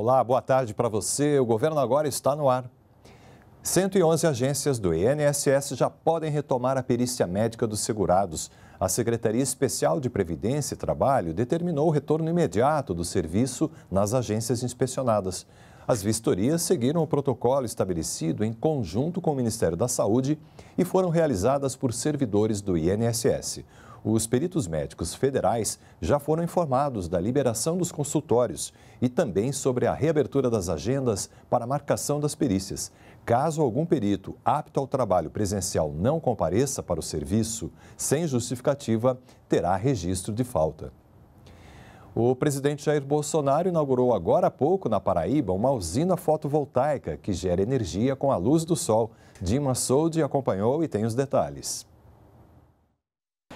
Olá, boa tarde para você. O governo agora está no ar. 111 agências do INSS já podem retomar a perícia médica dos segurados. A Secretaria Especial de Previdência e Trabalho determinou o retorno imediato do serviço nas agências inspecionadas. As vistorias seguiram o protocolo estabelecido em conjunto com o Ministério da Saúde e foram realizadas por servidores do INSS os peritos médicos federais já foram informados da liberação dos consultórios e também sobre a reabertura das agendas para marcação das perícias. Caso algum perito apto ao trabalho presencial não compareça para o serviço sem justificativa, terá registro de falta. O presidente Jair Bolsonaro inaugurou agora há pouco na Paraíba uma usina fotovoltaica que gera energia com a luz do sol. Dima Soldi acompanhou e tem os detalhes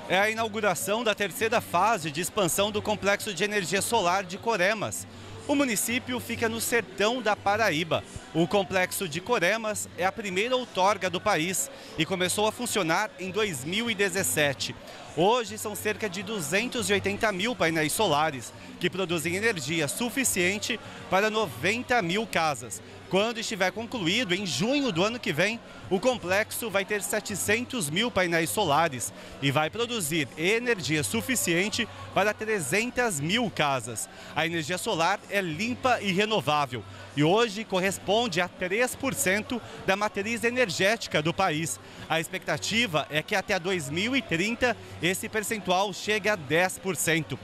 é a inauguração da terceira fase de expansão do Complexo de Energia Solar de Coremas. O município fica no sertão da Paraíba. O complexo de Coremas é a primeira outorga do país e começou a funcionar em 2017. Hoje são cerca de 280 mil painéis solares que produzem energia suficiente para 90 mil casas. Quando estiver concluído, em junho do ano que vem, o complexo vai ter 700 mil painéis solares e vai produzir energia suficiente para 300 mil casas. A energia solar é limpa e renovável e hoje corresponde a 3% da matriz energética do país. A expectativa é que até 2030 esse percentual chegue a 10%.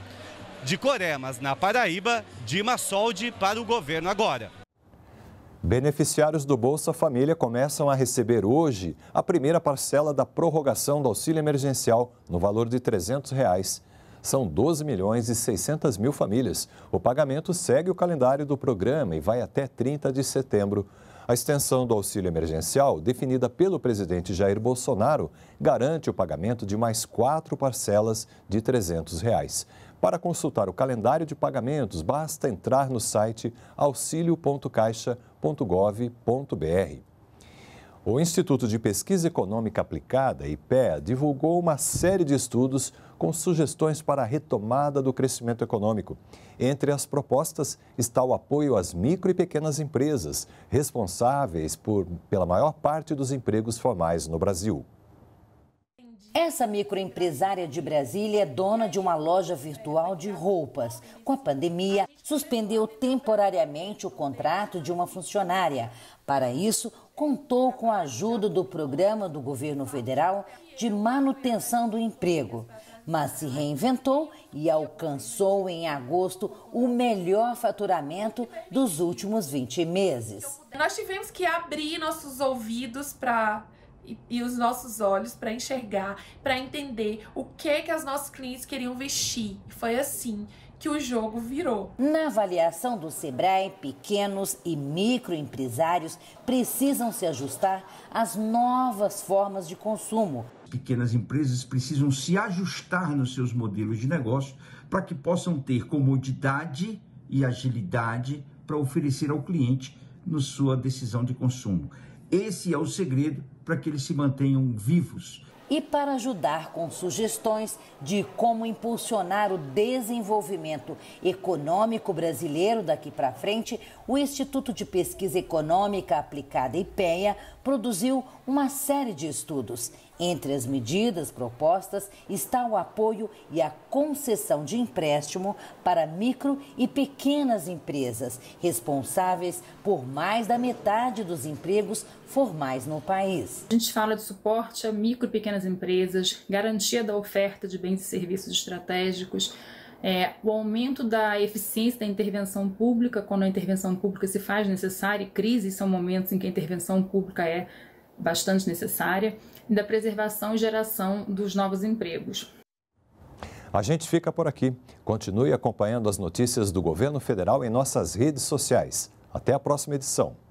De Coremas, na Paraíba, Dima Soldi para o governo agora. Beneficiários do Bolsa Família começam a receber hoje a primeira parcela da prorrogação do auxílio emergencial no valor de R$ 300. Reais. São 12 milhões e 600 mil famílias. O pagamento segue o calendário do programa e vai até 30 de setembro. A extensão do auxílio emergencial, definida pelo presidente Jair Bolsonaro, garante o pagamento de mais quatro parcelas de R$ 300. Reais. Para consultar o calendário de pagamentos, basta entrar no site auxilio.caixa.gov.br. O Instituto de Pesquisa Econômica Aplicada, IPEA, divulgou uma série de estudos com sugestões para a retomada do crescimento econômico. Entre as propostas está o apoio às micro e pequenas empresas, responsáveis por, pela maior parte dos empregos formais no Brasil. Essa microempresária de Brasília é dona de uma loja virtual de roupas. Com a pandemia, suspendeu temporariamente o contrato de uma funcionária. Para isso, contou com a ajuda do programa do governo federal de manutenção do emprego, mas se reinventou e alcançou em agosto o melhor faturamento dos últimos 20 meses. Nós tivemos que abrir nossos ouvidos para e, e os nossos olhos para enxergar, para entender o que que as nossas clientes queriam vestir. Foi assim que o jogo virou. Na avaliação do Sebrae, pequenos e microempresários precisam se ajustar às novas formas de consumo. Pequenas empresas precisam se ajustar nos seus modelos de negócio para que possam ter comodidade e agilidade para oferecer ao cliente na sua decisão de consumo. Esse é o segredo para que eles se mantenham vivos. E para ajudar com sugestões de como impulsionar o desenvolvimento econômico brasileiro daqui para frente, o Instituto de Pesquisa Econômica Aplicada IPEA produziu uma série de estudos. Entre as medidas propostas está o apoio e a concessão de empréstimo para micro e pequenas empresas, responsáveis por mais da metade dos empregos formais no país. A gente fala de suporte a micro e pequenas empresas, garantia da oferta de bens e serviços estratégicos. É, o aumento da eficiência da intervenção pública, quando a intervenção pública se faz necessária, e crises são momentos em que a intervenção pública é bastante necessária, da preservação e geração dos novos empregos. A gente fica por aqui. Continue acompanhando as notícias do governo federal em nossas redes sociais. Até a próxima edição.